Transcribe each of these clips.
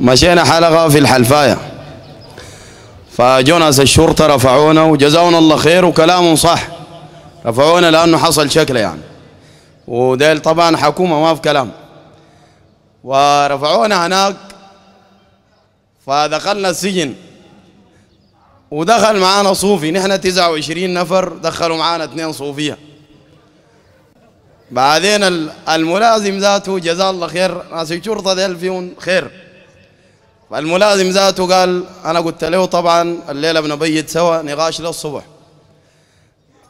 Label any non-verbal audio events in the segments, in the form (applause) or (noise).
مشينا حلقة في الحلفاية فجوناس الشرطة رفعونا وجزاونا الله خير وكلامهم صح رفعونا لأنه حصل شكله يعني وديل طبعا حكومة ما في كلام ورفعونا هناك فدخلنا السجن ودخل معانا صوفي نحن 29 نفر دخلوا معانا اثنين صوفيه بعدين الملازم ذاته جزاه الله خير ناس الشرطه ديل فيهم خير فالملازم ذاته قال انا قلت له طبعا الليله بنبيت سوا نقاش للصبح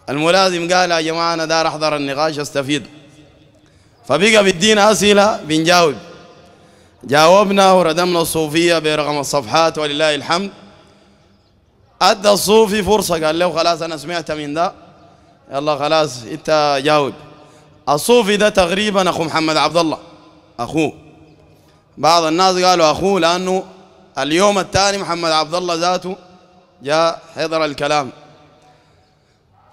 الملازم قال يا جماعه انا دار احضر النقاش استفيد فبقى بيدينا اسئله بنجاوب جاوبنا وردمنا الصوفيه برغم الصفحات ولله الحمد ادى الصوفي فرصه قال له خلاص انا سمعت من ده يلا خلاص انت جاوب الصوفي ده تقريبا أخو محمد عبد الله أخوه بعض الناس قالوا أخوه لأنه اليوم الثاني محمد عبد الله ذاته جاء حضر الكلام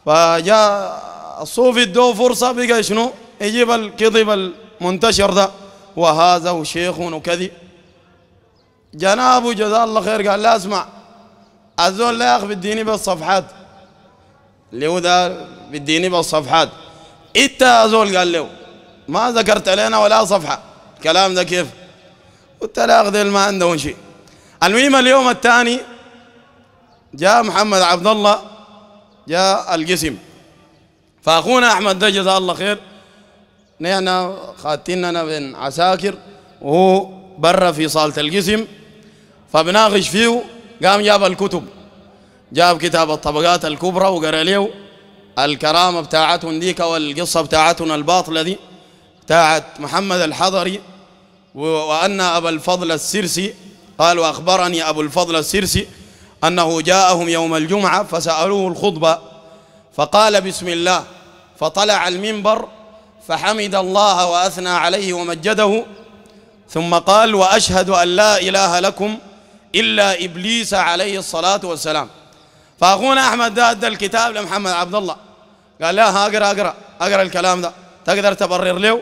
فجاء الصوفي ادوه فرصة بقى شنو يجيب الكذب المنتشر ده وهذا وشيخ وكذب جنابه جزاه الله خير قال لا اسمع الزول لا يا اخي بديني بالصفحات اللي هو ده بديني بالصفحات انت زول قال له ما ذكرت لنا ولا صفحه الكلام ده كيف قلت له اخذ ما عنده شيء المهم اليوم الثاني جاء محمد عبد الله جاء القسم فاخونا احمد ده جزاه الله خير نحن خاتننا بين عساكر وهو برا في صاله القسم فبناقش فيه قام جاب الكتب جاب كتاب الطبقات الكبرى وقرا له الكرامة بتاعتهم ديك والقصة بتاعتهم الباطلة دي بتاعت محمد الحضري وأن أبا الفضل السرسي قال وأخبرني أبو الفضل السرسي أنه جاءهم يوم الجمعة فسألوه الخطبة فقال بسم الله فطلع المنبر فحمد الله وأثنى عليه ومجده ثم قال وأشهد أن لا إله لكم إلا إبليس عليه الصلاة والسلام فاخونا احمد ده ادى الكتاب لمحمد عبد الله قال لا اقرا اقرا اقرا الكلام ده تقدر تبرر له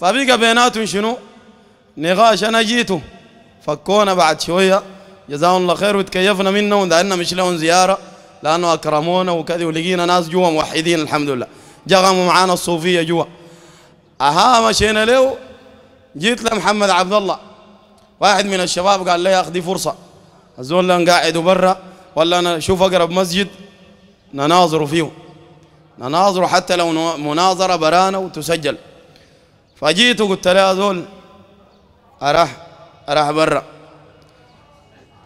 فبقى بيناتهم شنو نقاش انا جيته فكونا بعد شويه جزاهم الله خير وتكيفنا منهم دعنا مش لهم زياره لانه اكرمونا وكذا ولقينا ناس جوا موحدين الحمد لله جغموا معانا الصوفيه جوا اها مشينا له جيت لمحمد عبد الله واحد من الشباب قال لي اخذي فرصه الزول قاعد برا ولا أنا أشوف أقرب مسجد نناظر فيه نناظر حتى لو مناظرة برانا وتسجل فجيت وقلت له هذول أراح أراح برا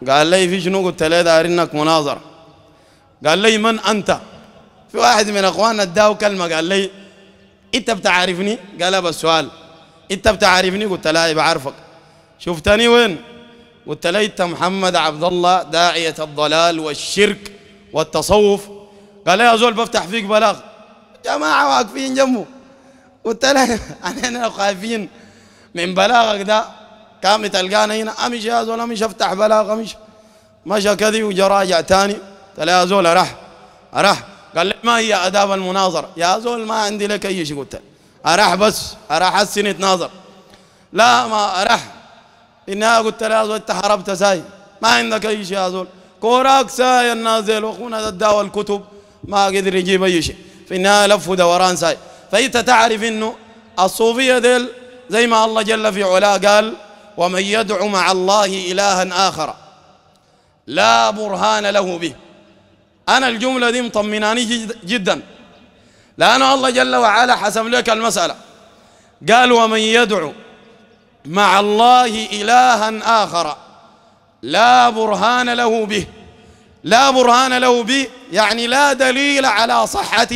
قال لي في شنو قلت له انك مناظرة قال لي من أنت في واحد من أخواننا اداه كلمة قال لي أنت بتعرفني قال بس سؤال أنت بتعرفني قلت له بعرفك شفتني وين وتليت محمد عبد الله داعية الضلال والشرك والتصوف قال يا زول بفتح فيك بلاغ جماعة واقفين جنبه قلت له (laughs) أنا خايفين من بلاغك ده كان تلقانا هنا أمشي يا زول أمشي أفتح بلاغ أمشي مشى كذي وجا راجع تاني قلت يا زول أرح أرح قال لي ما هي آداب المناظرة يا زول ما عندي لك أي شيء قلت له أرح بس أرح حسني أتناظر لا ما أرح إنها قلت لها زول تحربت ساي ما عندك أي شيء يا زول كوراك ساي النازل وأخونا الدا الكتب ما قدر يجيب أي شيء فإنها لف دوران ساي فأنت تعرف إنه الصوفية ديل زي ما الله جل في علاه قال ومن يدعو مع الله إلها آخر لا برهان له به أنا الجملة دي مطمناني جدا لأن الله جل وعلا حسب لك المسألة قال ومن يدعو مع الله إلها آخر لا برهان له به لا برهان له به يعني لا دليل على صحة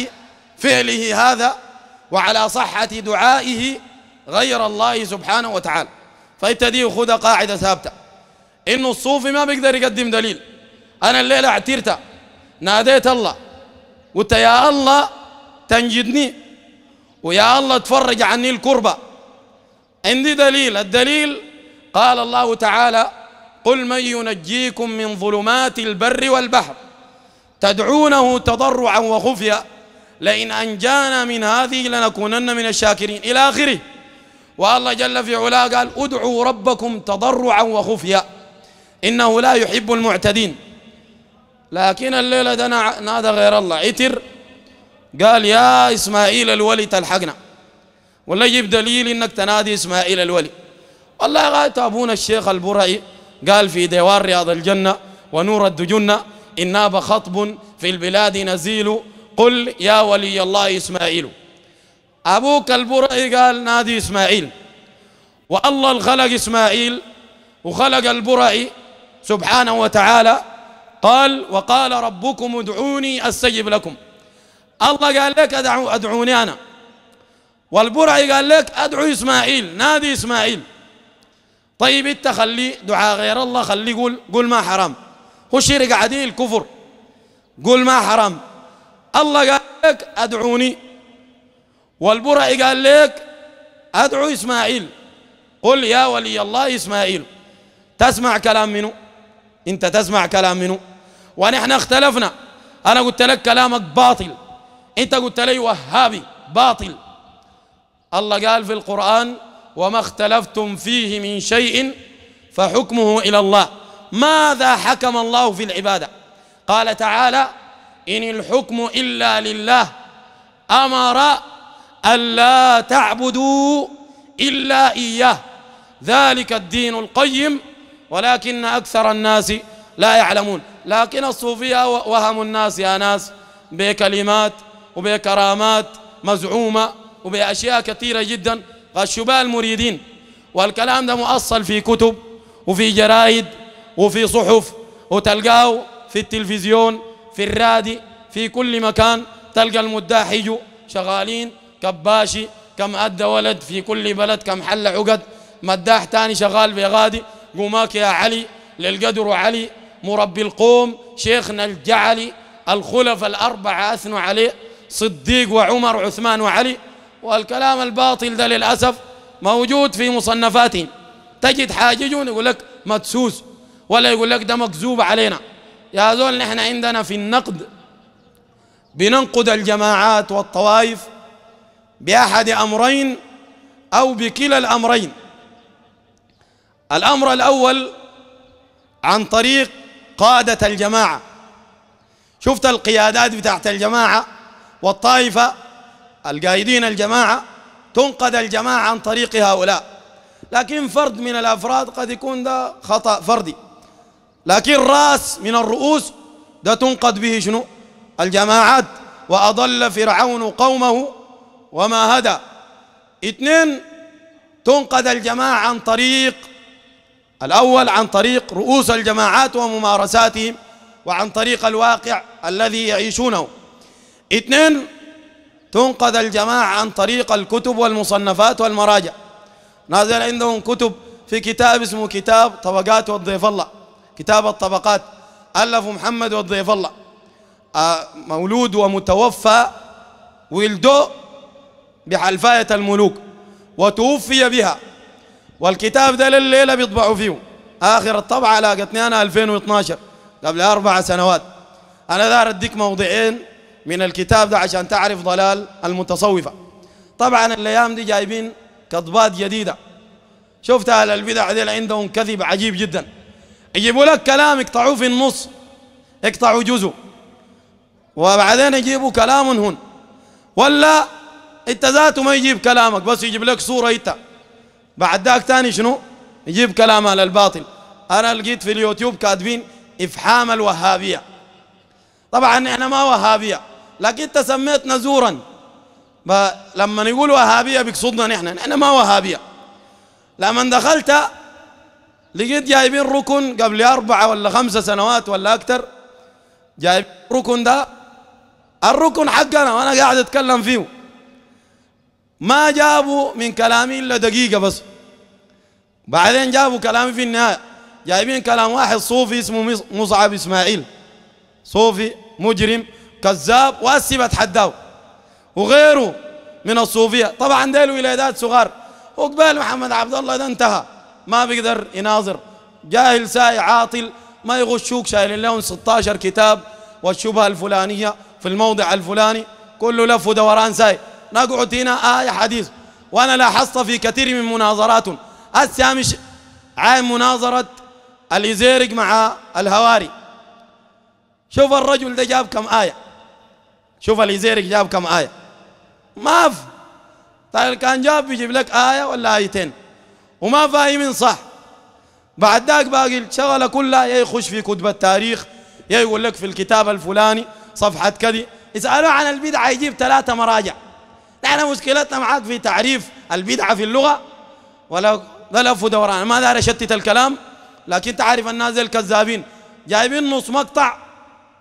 فعله هذا وعلى صحة دعائه غير الله سبحانه وتعالى فابتدي خذ قاعدة ثابتة إنه الصوفي ما بيقدر يقدم دليل أنا الليلة اعترت ناديت الله قلت يا الله تنجدني ويا الله تفرج عني الكربة عندي دليل الدليل قال الله تعالى قل من ينجيكم من ظلمات البر والبحر تدعونه تضرعا وخفيا لئن أنجانا من هذه لنكونن من الشاكرين إلى آخره والله جل في علاه قال ادعوا ربكم تضرعا وخفيا إنه لا يحب المعتدين لكن الليلة نادى غير الله عتر قال يا إسماعيل الولي تلحقنا ولا يجيب دليل انك تنادي اسماعيل الولي والله غاية ابونا الشيخ البرعي قال في ديوان رياض الجنة ونور الدجنة إن ناب خطب في البلاد نزيل قل يا ولي الله إسماعيل أبوك البرعي قال نادي إسماعيل والله خلق إسماعيل وخلق البرعي سبحانه وتعالى قال وقال ربكم ادعوني أستجب لكم الله قال لك أدعوني أنا والبرعي قال لك أدعو إسماعيل نادي إسماعيل طيب أنت خليه دعاء غير الله خليه قول قول ما حرام هو شرك عديل الكفر قول ما حرام الله قال لك أدعوني والبرعي قال لك أدعو إسماعيل قل يا ولي الله إسماعيل تسمع كلام منه أنت تسمع كلام منه ونحن اختلفنا أنا قلت لك كلامك باطل أنت قلت لي وهابي باطل الله قال في القرآن وما اختلفتم فيه من شيء فحكمه إلى الله ماذا حكم الله في العبادة قال تعالى إن الحكم إلا لله أمر ألا تعبدوا إلا إياه ذلك الدين القيم ولكن أكثر الناس لا يعلمون لكن الصوفية وهم الناس يا ناس بكلمات وبكرامات مزعومة وبأشياء كثيرة جدا قد شبه المريدين والكلام ده مؤصل في كتب وفي جرائد وفي صحف وتلقاه في التلفزيون في الرادي في كل مكان تلقى المداحج شغالين كباشي كم أدى ولد في كل بلد كم حل عقد مداح تاني شغال بغادي قوماك يا علي للقدر علي مربي القوم شيخنا الجعلي الخلف الأربعة أثنوا عليه صديق وعمر وعثمان وعلي والكلام الباطل ده للأسف موجود في مصنفاتهم تجد حاججون يقول لك مدسوس ولا يقول لك ده مكذوب علينا يا زول نحن عندنا في النقد بننقد الجماعات والطوائف بأحد أمرين أو بكلا الأمرين الأمر الأول عن طريق قادة الجماعة شفت القيادات بتاعت الجماعة والطائفة القايدين الجماعة تنقذ الجماعة عن طريق هؤلاء لكن فرد من الأفراد قد يكون ده خطأ فردي لكن راس من الرؤوس ده تنقذ به شنو الجماعات وأضل فرعون قومه وما هدى اثنين تنقذ الجماعة عن طريق الأول عن طريق رؤوس الجماعات وممارساتهم وعن طريق الواقع الذي يعيشونه اثنين تنقذ الجماعة عن طريق الكتب والمصنفات والمراجع نازل عندهم كتب في كتاب اسمه كتاب طبقات والضيف الله كتاب الطبقات ألف محمد والضيف الله آه، مولود ومتوفى ولده بحلفاية الملوك وتوفي بها والكتاب ده الليلة بيطبعوا فيه آخر الطبعة لاقتني أنا 2012 قبل أربع سنوات أنا دار أديك موضعين من الكتاب ده عشان تعرف ضلال المتصوفة طبعا الأيام دي جايبين كضبات جديدة شفت أهل البدع دي عندهم كذب عجيب جدا يجيبوا لك كلام يقطعوه في النص اقطعوا جزء وبعدين يجيبوا كلام هن ولا انت ذاته ما يجيب كلامك بس يجيب لك صورة انت بعد ذاك تاني شنو يجيب كلام على الباطل انا لقيت في اليوتيوب كاتبين افحام الوهابيه طبعا احنا ما وهابيه لكن تسميتنا زورا لما نقول وهابيه بيقصدنا نحن نحن ما وهابيه لما دخلت لقيت جايبين ركن قبل أربعة ولا خمسة سنوات ولا أكثر جايب ركن ده الركن حقنا وأنا قاعد أتكلم فيه ما جابوا من كلامي إلا دقيقة بس بعدين جابوا كلامي في النهاية جايبين كلام واحد صوفي اسمه مصعب إسماعيل صوفي مجرم كذاب واسي بتحداه وغيره من الصوفيه طبعا ده الولادات صغار وقبال محمد عبد الله ده انتهى ما بيقدر يناظر جاهل ساي عاطل ما يغشوك شايل لهم 16 كتاب والشبهه الفلانيه في الموضع الفلاني كله لف ودوران ساي نقعد هنا آية حديث وأنا لاحظت في كثير من مناظرات السامش عام مناظرة الإزيرق مع الهواري شوف الرجل ده جاب كم آية شوف الإزيرك جاب كم آية ما في طيب كان جاب بيجيب لك آية ولا آيتين وما فاهمين صح بعد ذاك باقي الشغلة كلها يخش في كتب التاريخ يقول لك في الكتاب الفلاني صفحة كذي يسألوا عن البدعة يجيب ثلاثة مراجع نحن مشكلتنا معاك في تعريف البدعة في اللغة ولا ده لف دوران ما دار أشتت الكلام لكن تعرف الناس الكذابين جايبين نص مقطع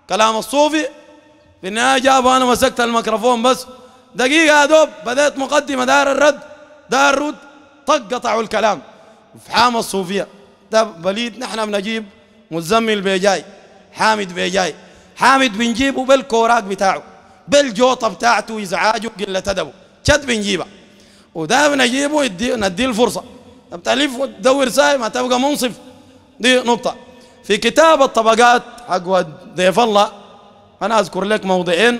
كلام الصوفي في النهاية جاب انا مسكت الميكروفون بس دقيقه يا دوب بدات مقدمه دار الرد دار الرد طق قطعوا الكلام حام الصوفيه ده بليد نحن بنجيب مزمل بيجاي حامد بيجاي حامد بنجيبه بالكوراك بتاعه بالجوطه بتاعته ازعاجه قله ادبه شد بنجيبه وده بنجيبه نديه الفرصه تلف وتدور ساي ما تبقى منصف دي نقطه في كتاب الطبقات حق ضيف الله أنا أذكر لك موضعين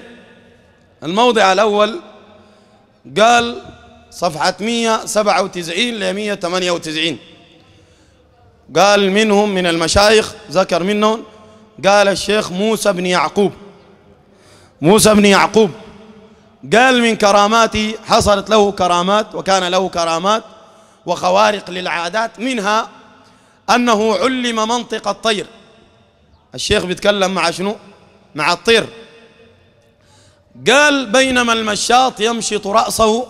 الموضع الأول قال صفحة 197 ل 198 قال منهم من المشايخ ذكر منهم قال الشيخ موسى بن يعقوب موسى بن يعقوب قال من كراماته حصلت له كرامات وكان له كرامات وخوارق للعادات منها أنه علم منطق الطير الشيخ بيتكلم مع شنو مع الطير قال بينما المشاط يمشط رأسه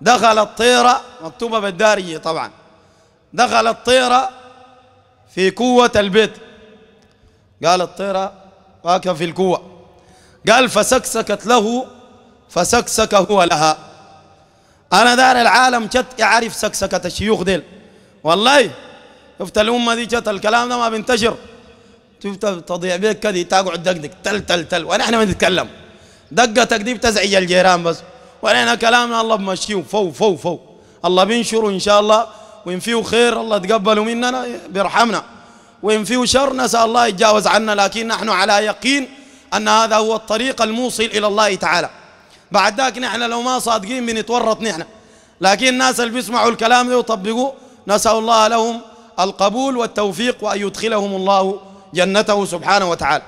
دخل الطير مكتوبة بالدارجة طبعا دخل الطير في قوة البيت قال الطير واقف في القوة قال فسكسكت له فسكسك هو لها أنا دار العالم جت يعرف سكسكة الشيوخ ديل والله شفت الأمة دي جت الكلام ده ما بينتشر شفت تضيع بيك كذي تقعد دقدق تل تل تل ونحن نتكلم دقتك دي بتزعج الجيران بس ونحن كلامنا الله بمشيه فو فو فو الله بينشره إن شاء الله وإن فيه خير الله تقبله مننا بيرحمنا وإن فيه شر نسأل الله يتجاوز عنا لكن نحن على يقين أن هذا هو الطريق الموصل إلى الله تعالى بعد ذاك نحن لو ما صادقين بنتورط نحن لكن الناس اللي بيسمعوا الكلام ده ويطبقوه نسأل الله لهم القبول والتوفيق وأن يدخلهم الله جنته سبحانه وتعالى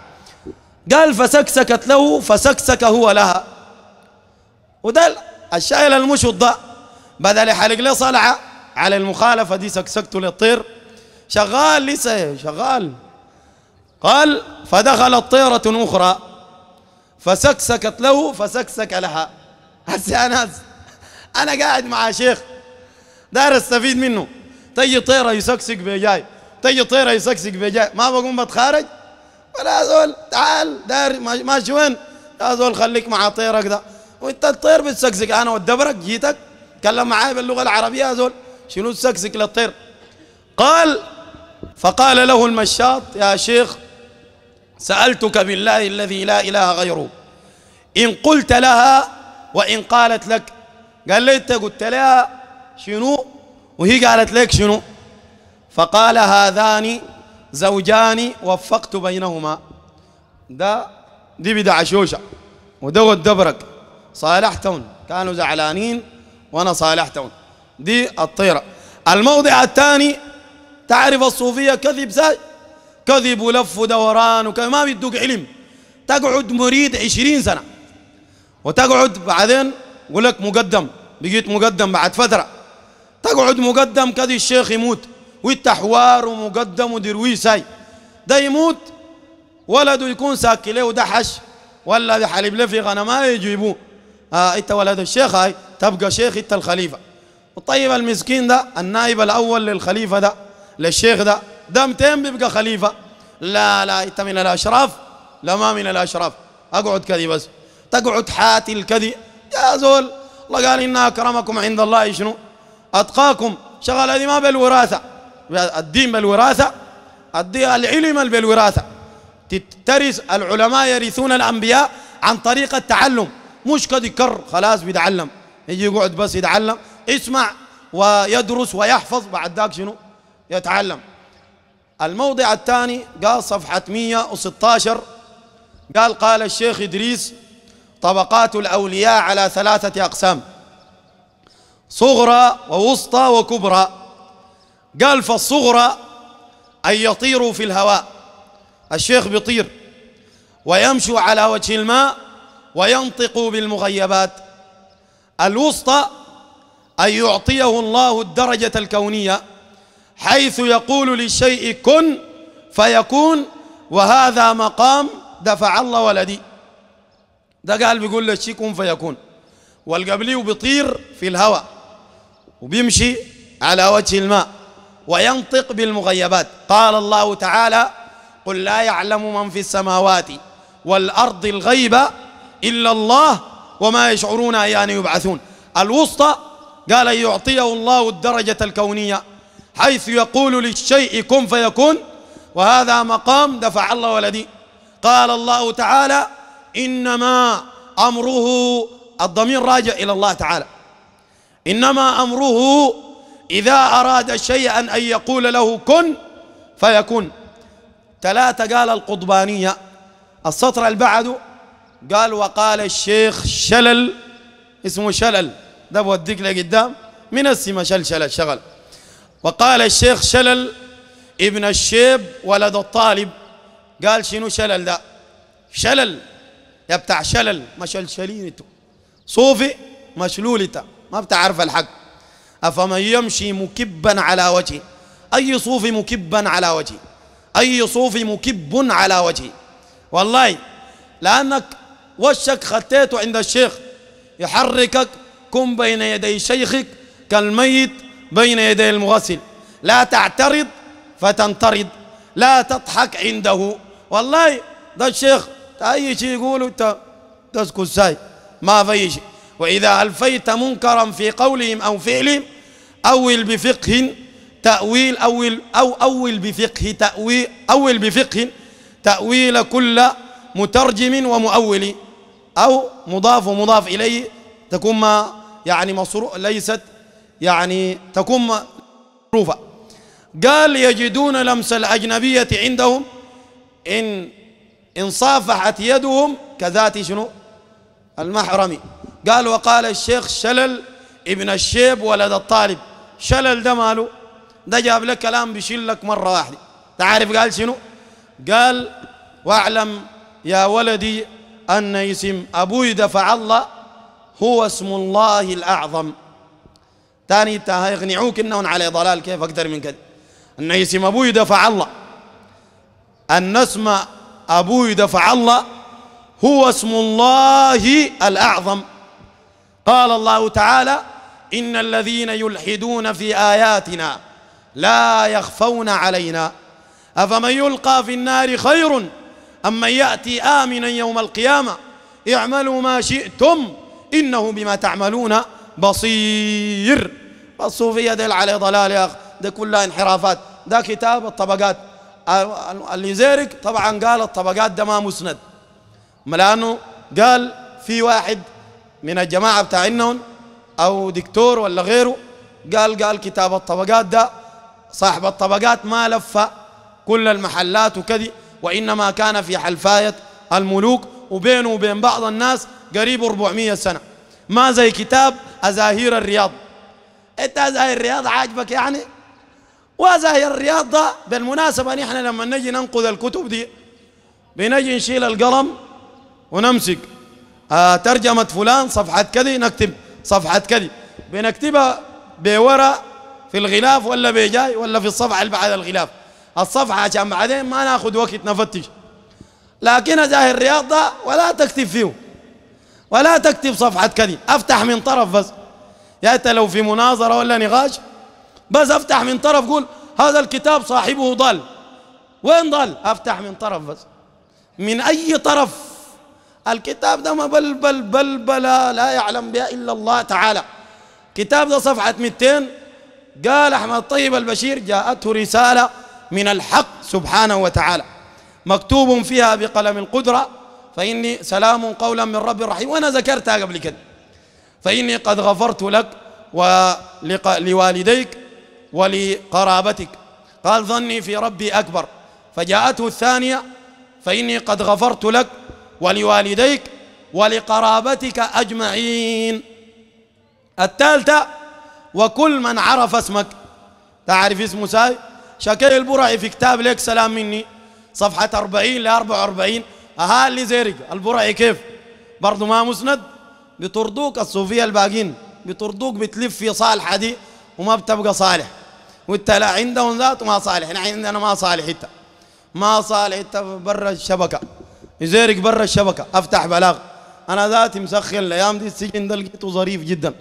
قال فسكسكت له فسكسك هو لها وده الشايل المشط ده بدل يحلق له صلعة على المخالفة دي سكسكت للطير شغال لسه شغال قال فدخلت طيرة أخرى فسكسكت له فسكسك لها هسه يا ناس أنا قاعد مع شيخ داير استفيد منه تجي طيره يسكسك جاي تجي طيره يسكسك جاي ما بقوم بتخارج ولا زول تعال دار ماشي وين يا زول خليك مع طيرك ده وانت الطير بتسكسك انا والدبرك جيتك تكلم معاي باللغه العربيه يا زول شنو تسكسك للطير قال فقال له المشاط يا شيخ سألتك بالله الذي لا إله غيره إن قلت لها وإن قالت لك قال لي أنت قلت لها شنو وهي قالت لك شنو فقال هذان زوجان وفقت بينهما ده دي بدع شوشة ودو الدبرك صالحتهم كانوا زعلانين وانا صالحتهم دي الطيرة الموضع الثاني تعرف الصوفية كذب ساي كذب ولف ودوران ما بيدوك علم تقعد مريد عشرين سنة وتقعد بعدين يقول لك مقدم بقيت مقدم بعد فترة تقعد مقدم كذي الشيخ يموت وانت حوار ومقدم ودرويساي ده يموت ولده يكون ساكي له ودحش ولا بحليب له في غنماء يجيبوه آه انت ولد الشيخ هاي تبقى شيخ انت الخليفه طيب المسكين ده النائب الاول للخليفه ده للشيخ ده ده 200 بيبقى خليفه لا لا انت من الاشراف لا ما من الاشراف اقعد كذي بس تقعد حاتي الكذي يا زول الله قال ان اكرمكم عند الله شنو أتقاكم شغلة هذه ما بالوراثة الدين بالوراثة الدين العلم بالوراثة ترث العلماء يرثون الأنبياء عن طريق التعلم مش قد يكر خلاص بيتعلم يجي يقعد بس يتعلم اسمع ويدرس ويحفظ بعد ذاك شنو يتعلم الموضع الثاني قال صفحة 116 قال قال الشيخ إدريس طبقات الأولياء على ثلاثة أقسام صغرى ووسطى وكبرى قال فالصغرى أن يطيروا في الهواء الشيخ بيطير ويمشوا على وجه الماء وينطقوا بالمغيبات الوسطى أن يعطيه الله الدرجة الكونية حيث يقول للشيء كن فيكون وهذا مقام دفع الله ولدي ده قال بيقول للشيء كن فيكون والقبلي بيطير في الهواء وبيمشي على وجه الماء وينطق بالمغيبات قال الله تعالى قل لا يعلم من في السماوات والأرض الغيب إلا الله وما يشعرون أيان يبعثون الوسطى قال يعطيه الله الدرجة الكونية حيث يقول للشيء كن فيكون وهذا مقام دفع الله ولدي قال الله تعالى إنما أمره الضمير راجع إلى الله تعالى انما امره اذا اراد شيئا ان يقول له كن فيكون ثلاثه قال القضبانيه السطر اللي قال وقال الشيخ شلل اسمه شلل ده بوديك لقدام من شل شلل شغل وقال الشيخ شلل ابن الشيب ولد الطالب قال شنو شلل ده شلل يا بتاع شلل ما انتو صوفي مشلول ما بتعرف الحق أفمن يمشي مكبا على وجهه أي صوف مكبا على وجهه أي صوف مكب على وجهه والله لأنك وشك خطيته عند الشيخ يحركك كن بين يدي شيخك كالميت بين يدي المغسل لا تعترض فتنطرد لا تضحك عنده والله ده الشيخ اي شيء يقوله انت تسكت ساي ما في شيء وإذا ألفيت منكرا في قولهم أو فعلهم أول بفقه تأويل أول أو أول بفقه تأويل أول بفقه تأويل كل مترجم ومؤول أو مضاف ومضاف إليه تكون ما يعني مصروف ليست يعني تكون مصروفة قال يجدون لمس الأجنبية عندهم إن إن صافحت يدهم كذات شنو المحرم قال وقال الشيخ شلل ابن الشيب ولد الطالب شلل ده ماله ده جاب لك كلام بشلك مرة واحدة تعرف قال شنو قال واعلم يا ولدي أن اسم أبوي دفع الله هو اسم الله الأعظم تاني يقنعوك إنهم على ضلال كيف أكثر من كده أن اسم أبوي دفع الله أن اسم أبوي دفع الله هو اسم الله الأعظم قال الله تعالى إن الذين يلحدون في آياتنا لا يخفون علينا أفمن يلقى في النار خير أم من يأتي آمنا يوم القيامة اعملوا ما شئتم إنه بما تعملون بصير الصوفية دل على ضلال يا أخ ده كلها انحرافات ده كتاب الطبقات اللي زيرك طبعا قال الطبقات ده ما مسند لأنه قال في واحد من الجماعة بتاعنا أو دكتور ولا غيره قال قال كتاب الطبقات ده صاحب الطبقات ما لف كل المحلات وكذي وإنما كان في حلفاية الملوك وبينه وبين بعض الناس قريب 400 سنة ما زي كتاب أزاهير الرياض أنت أزاهير الرياض عاجبك يعني وأزاهير الرياض ده بالمناسبة نحن لما نجي ننقذ الكتب دي بنجي نشيل القلم ونمسك آه ترجمة فلان صفحة كذي نكتب صفحة كذي بنكتبها بورا في الغلاف ولا بجاي ولا في الصفحة اللي بعد الغلاف الصفحة عشان بعدين ما ناخذ وقت نفتش لكن جاه الرياض ده ولا تكتب فيه ولا تكتب صفحة كذي افتح من طرف بس يا انت لو في مناظرة ولا نقاش بس افتح من طرف قول هذا الكتاب صاحبه ضال وين ضال افتح من طرف بس من اي طرف الكتاب ده بل بلا لا يعلم بها إلا الله تعالى كتاب ده صفحة 200 قال أحمد طيب البشير جاءته رسالة من الحق سبحانه وتعالى مكتوب فيها بقلم القدرة فإني سلام قولا من رب رحيم وأنا ذكرتها قبل كده فإني قد غفرت لك ولوالديك ولقرابتك قال ظني في ربي أكبر فجاءته الثانية فإني قد غفرت لك ولوالديك ولقرابتك أجمعين الثالثة وكل من عرف اسمك تعرف اسمه ساي شكي البرعي في كتاب لك سلام مني صفحة 40 ل 44 أهالي اللي زيرك البرعي كيف برضو ما مسند بطردوك الصوفية الباقين بطردوك بتلف في صالحة دي وما بتبقى صالح وانت لا عندهم ذات وما صالح احنا عندنا ما صالح انت ما صالح انت برا الشبكه يزيرك برا الشبكه افتح بلاغ انا ذاتي مسخن الايام دي السجن ده لقيته ظريف جدا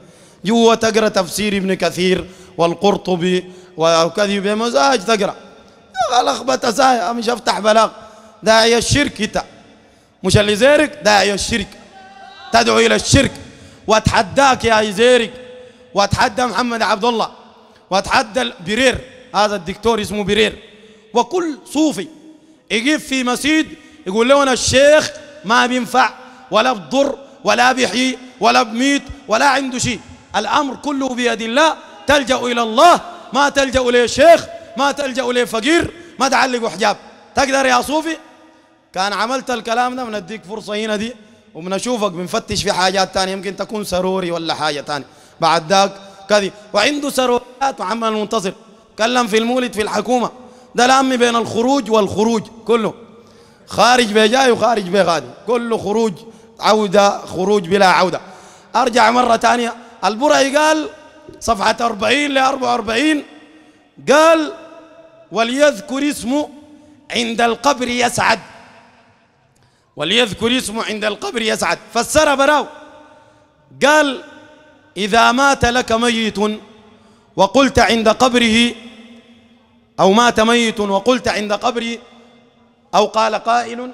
جوا تقرا تفسير ابن كثير والقرطبي وكذي بمزاج تقرا لخبطه ساي مش افتح بلاغ داعي الشرك انت مش اللي زيرك داعي الشرك تدعو الى الشرك واتحداك يا زيرك واتحدى محمد عبد الله واتحدى برير هذا الدكتور اسمه برير وكل صوفي يقف في مسجد يقول له أنا الشيخ ما بينفع ولا بضر ولا بيحيي ولا بميت ولا عنده شيء الأمر كله بيد الله تلجأ إلى الله ما تلجأ شيخ ما تلجأ فقير ما تعلقوا حجاب تقدر يا صوفي كان عملت الكلام ده بنديك فرصة هنا دي وبنشوفك بنفتش في حاجات ثانيه يمكن تكون سروري ولا حاجة ثانيه بعد ذاك كذي وعنده سروريات محمد المنتصر تكلم في المولد في الحكومة ده الامن بين الخروج والخروج كله خارج جاي وخارج غادي كله خروج عودة خروج بلا عودة أرجع مرة ثانية البرعي قال صفحة 40 ل 44 قال وليذكر اسمه عند القبر يسعد وليذكر اسمه عند القبر يسعد فسر براو قال إذا مات لك ميت وقلت عند قبره أو مات ميت وقلت عند قبره أو قال قائل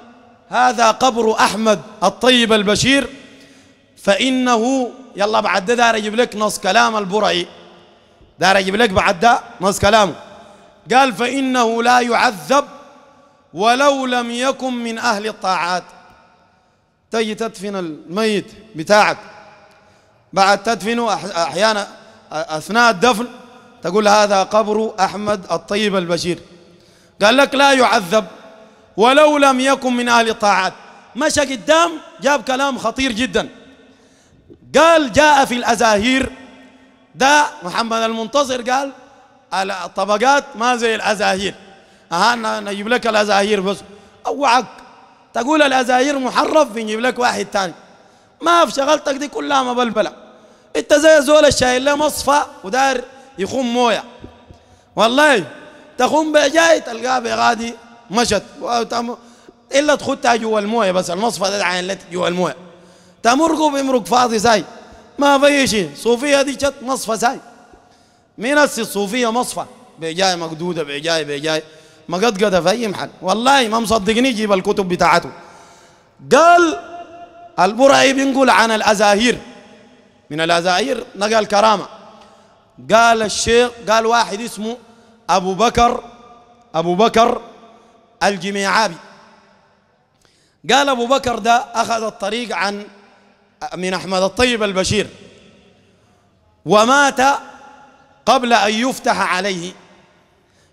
هذا قبر أحمد الطيب البشير فإنه يلا بعد ده دار أجيب لك نص كلام البرعي دار أجيب لك بعد ده نص كلامه قال فإنه لا يعذب ولو لم يكن من أهل الطاعات تجي تدفن الميت بتاعك بعد تدفنه أحيانا أثناء الدفن تقول هذا قبر أحمد الطيب البشير قال لك لا يعذب ولو لم يكن من أهل الطاعات مشى قدام جاب كلام خطير جدا قال جاء في الأزاهير ده محمد المنتظر قال الطبقات ما زي الأزاهير أها نجيب لك الأزاهير بس أوعك تقول الأزاهير محرف بنجيب لك واحد ثاني ما في شغلتك دي كلها مبلبلة انت زي زول الشايل له مصفى وداير يخون مويه والله تخون بجاي تلقاه بغادي مشت الا تخدها جوا المويه بس المصفى ده العين جوا المويه تمرقوا بمرق فاضي ساي ما في شيء صوفيه دي شت مصفى ساي مين هسه الصوفيه مصفى بجاي مقدوده بجاي بجاي مقدقده في اي محل والله ما مصدقني جيب الكتب بتاعته قال البرعي بنقول عن الازاهير من الازاهير نقل كرامه قال الشيخ قال واحد اسمه ابو بكر ابو بكر الجميعابي قال أبو بكر ده أخذ الطريق عن من أحمد الطيب البشير ومات قبل أن يفتح عليه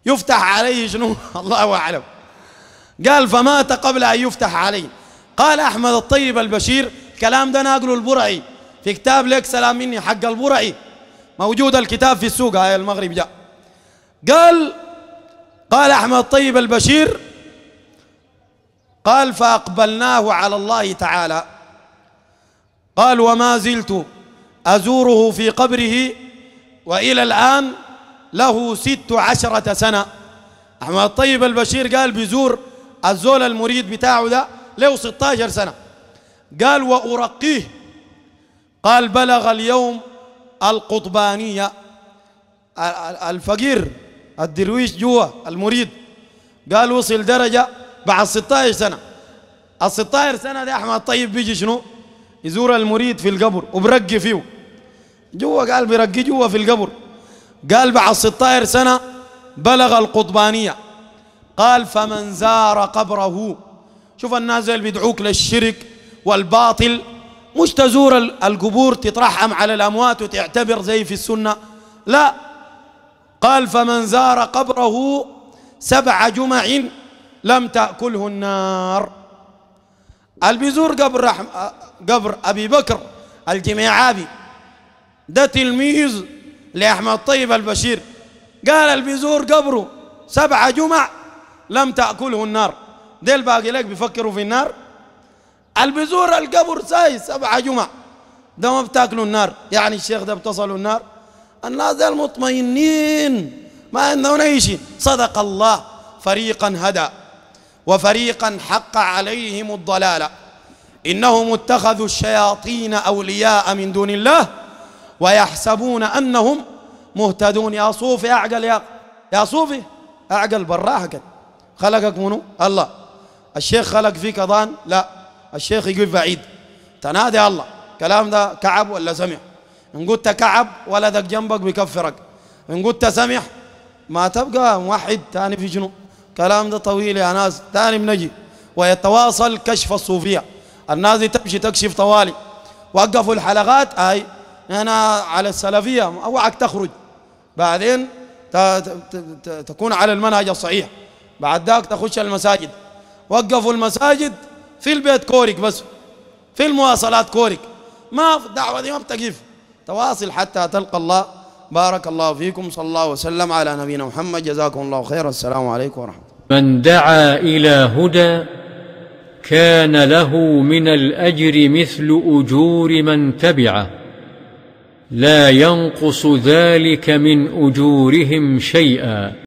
يفتح عليه شنو (laughs) الله أعلم قال فمات قبل أن يفتح عليه قال أحمد الطيب البشير الكلام ده ناقله البرعي في كتاب لك سلام مني حق البرعي موجود الكتاب في السوق هاي المغرب جاء قال قال أحمد الطيب البشير قال فأقبلناه على الله تعالى قال وما زلت أزوره في قبره وإلى الآن له ست عشرة سنة أحمد الطيب البشير قال بزور الزول المريد بتاعه ده له 16 سنة قال وأرقيه قال بلغ اليوم القطبانية الفقير الدرويش جوا المريد قال وصل درجة بعد 16 سنه ال 16 سنه ده احمد طيب بيجي شنو يزور المريد في القبر وبرقي فيه جوا قال برقي جوا في القبر قال بعد 16 سنه بلغ القطبانيه قال فمن زار قبره شوف الناس اللي بيدعوك للشرك والباطل مش تزور القبور تترحم على الأموات وتعتبر زي في السنة لا قال فمن زار قبره سبع جمع لم تأكله النار البزور بيزور قبر رحم قبر أبي بكر الجميعابي ده تلميذ لأحمد طيب البشير قال البزور قبره سبعة جمع لم تأكله النار ده الباقي لك بيفكروا في النار البزور القبر ساي سبعة جمع ده ما بتاكلوا النار يعني الشيخ ده بتصلوا النار الناس ده المطمئنين ما عندهم أي شيء صدق الله فريقا هدى وفريقا حق عليهم الضلاله انهم اتخذوا الشياطين اولياء من دون الله ويحسبون انهم مهتدون يا صوفي اعقل يا يا صوفي اعقل براحك كده خلقك منو؟ الله الشيخ خلق فيك أظان لا الشيخ يقول بعيد تنادي الله كلام ده كعب ولا سمع ان قلت كعب ولدك جنبك بكفرك ان قلت سمح ما تبقى موحد ثاني في جنوب كلام ده طويل يا ناس تاني بنجي ويتواصل كشف الصوفية الناس دي تمشي تكشف طوالي وقفوا الحلقات اي هنا على السلفية اوعك تخرج بعدين تكون على المنهج الصحيح بعد ذاك تخش المساجد وقفوا المساجد في البيت كورك بس في المواصلات كورك ما دعوة دي ما بتقف تواصل حتى تلقى الله بارك الله فيكم صلى الله وسلم على نبينا محمد جزاكم الله خيرا السلام عليكم ورحمة الله من دعا إلى هدى كان له من الأجر مثل أجور من تبعه لا ينقص ذلك من أجورهم شيئا